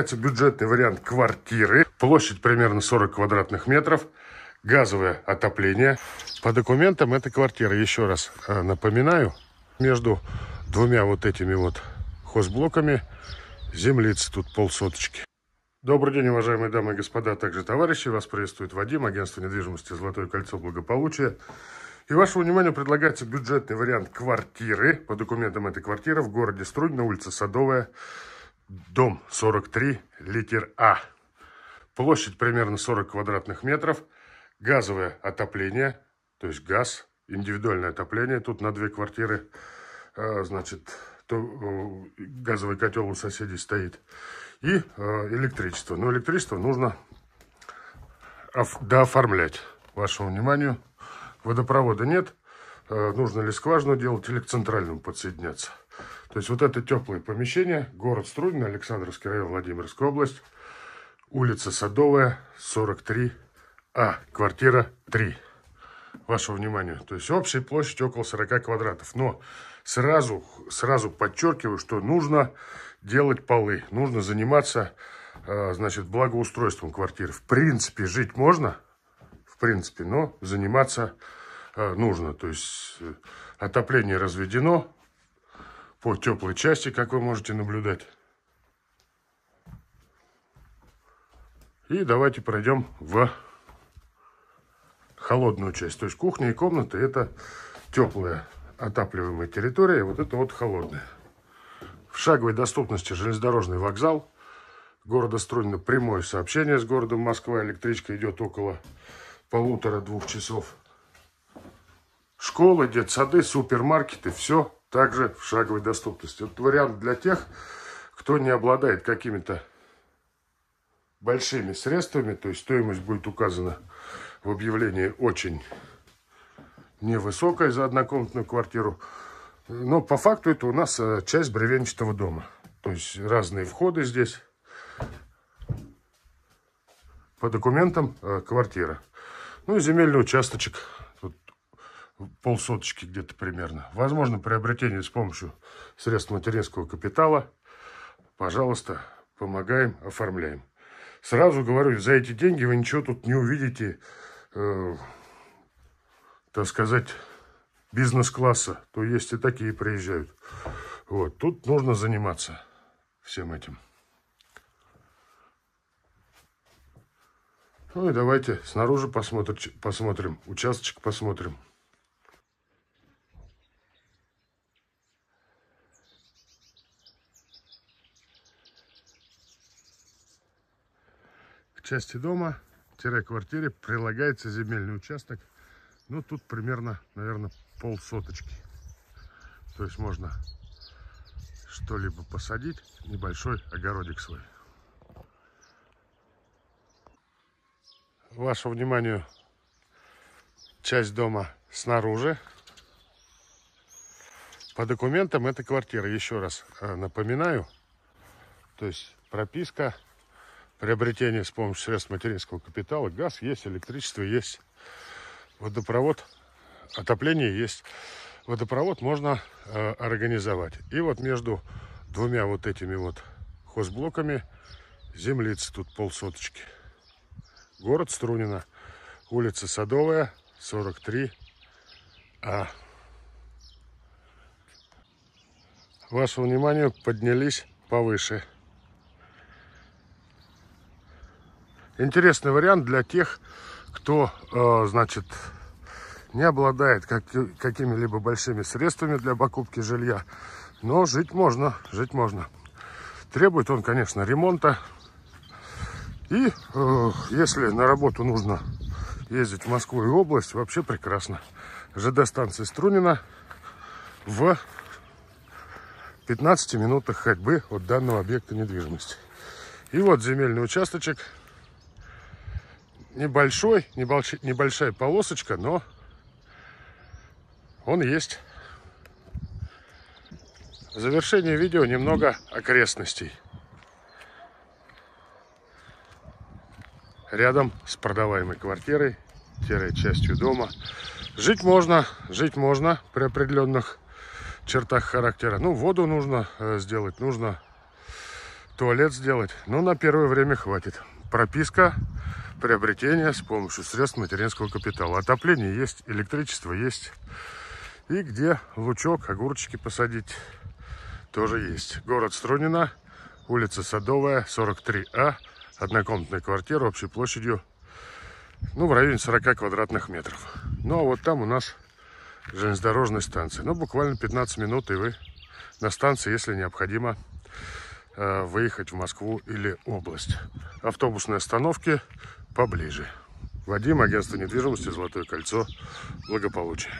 Это бюджетный вариант квартиры. Площадь примерно 40 квадратных метров. Газовое отопление. По документам эта квартира, еще раз э, напоминаю, между двумя вот этими вот хозблоками землицы тут полсоточки. Добрый день, уважаемые дамы и господа, а также товарищи. Вас приветствует Вадим, агентство недвижимости «Золотое кольцо благополучия». И вашему вниманию предлагается бюджетный вариант квартиры. По документам этой квартиры в городе Струнь на улице Садовая дом 43, литер А. Площадь примерно 40 квадратных метров. Газовое отопление, то есть газ, индивидуальное отопление. Тут на две квартиры, а, значит, то, э, газовый котел у соседей стоит. И э, электричество. Но электричество нужно дооформлять. Вашему вниманию, водопровода нет. Э, нужно ли скважину делать или к центральному подсоединяться. То есть вот это теплое помещение, город Струдино, Александровский район, Владимирская область, улица Садовая, 43А, квартира 3. Ваше внимание. То есть общая площадь около 40 квадратов. Но сразу, сразу подчеркиваю, что нужно делать полы, нужно заниматься а, значит, благоустройством квартир. В принципе, жить можно, в принципе, но заниматься а, нужно. То есть отопление разведено, по теплой части, как вы можете наблюдать. И давайте пройдем в холодную часть. То есть кухня и комната это теплая отапливаемая территория, вот это вот холодная. В шаговой доступности железнодорожный вокзал города Струйна. Прямое сообщение с городом Москва. Электричка идет около полутора-двух часов. Школы, детсады, супермаркеты, все также в шаговой доступности. Этот вариант для тех, кто не обладает какими-то большими средствами, то есть стоимость будет указана в объявлении очень невысокая за однокомнатную квартиру. Но по факту это у нас э, часть бревенчатого дома. То есть разные входы здесь. По документам э, квартира. Ну и земельный участочек полсоточки где-то примерно. Возможно, приобретение с помощью средств материнского капитала. Пожалуйста, помогаем, оформляем. Сразу говорю, за эти деньги вы ничего тут не увидите, э, так сказать, бизнес-класса. То есть и такие приезжают. Вот, тут нужно заниматься всем этим. Ну и давайте снаружи посмотр, посмотрим, участочек посмотрим. части дома-квартире прилагается земельный участок. Ну, тут примерно, наверное, полсоточки. То есть можно что-либо посадить, небольшой огородик свой. Вашему вниманию часть дома снаружи. По документам это квартира, еще раз э, напоминаю. То есть прописка, приобретение с помощью средств материнского капитала. Газ есть, электричество есть, водопровод, отопление есть. Водопровод можно э, организовать. И вот между двумя вот этими вот хозблоками землицы тут полсоточки. Город Струнино улица Садовая, 43А. Вашему вниманию поднялись повыше. Интересный вариант для тех, кто, э, значит, не обладает какими-либо большими средствами для покупки жилья. Но жить можно, жить можно. Требует он, конечно, ремонта. И э, если на работу нужно ездить в Москву и область, вообще прекрасно. ЖД станции Струнина в 15 минутах ходьбы от данного объекта недвижимости. И вот земельный участочек небольшой, небольш... небольшая полосочка, но он есть. В завершение видео немного окрестностей. Рядом с продаваемой квартирой, частью дома. Жить можно, жить можно при определенных чертах характера. Ну, воду нужно э, сделать, нужно туалет сделать. Но на первое время хватит. Прописка приобретения с помощью средств материнского капитала. Отопление есть, электричество есть. И где лучок, огурчики посадить, тоже есть. Город Струнина, улица Садовая, 43А, однокомнатная квартира общей площадью ну, в районе 40 квадратных метров. Ну, а вот там у нас железнодорожная станция. Ну, буквально 15 минут, и вы на станции, если необходимо, Э, выехать в Москву или область. Автобусные остановки поближе. Вадим, агентство недвижимости «Золотое кольцо», благополучие.